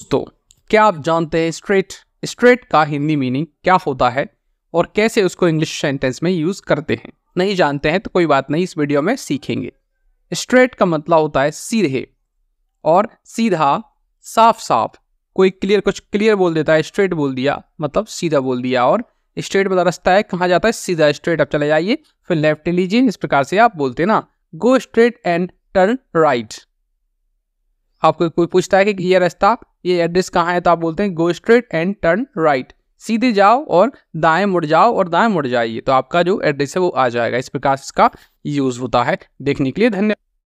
दोस्तों क्या आप जानते हैं स्ट्रेट स्ट्रेट का हिंदी मीनिंग क्या होता है और कैसे उसको इंग्लिश सेंटेंस में यूज़ करते हैं नहीं जानते हैं तो कोई बात नहीं इस वीडियो में सीखेंगे स्ट्रेट का मतलब होता है सीधे और सीधा साफ साफ कोई क्लियर कुछ क्लियर बोल देता है स्ट्रेट बोल दिया मतलब सीधा बोल दिया और स्ट्रेट मतलब रास्ता है कहाँ जाता है सीधा स्ट्रेट आप चले जाइए फिर लेफ्ट लीजिए इस प्रकार से आप बोलते ना go straight and turn right आपको कोई पूछता है कि ये रास्ता ये एड्रेस कहाँ है तो आप बोलते हैं go straight and turn right सीधे जाओ और दाएं मुड़ जाओ और दाएं मुड़ जाइए तो आपका जो एड्रेस है वो आ जाएगा इस प्रकार इसका यूज़ होता है देखने के लिए धन्यवाद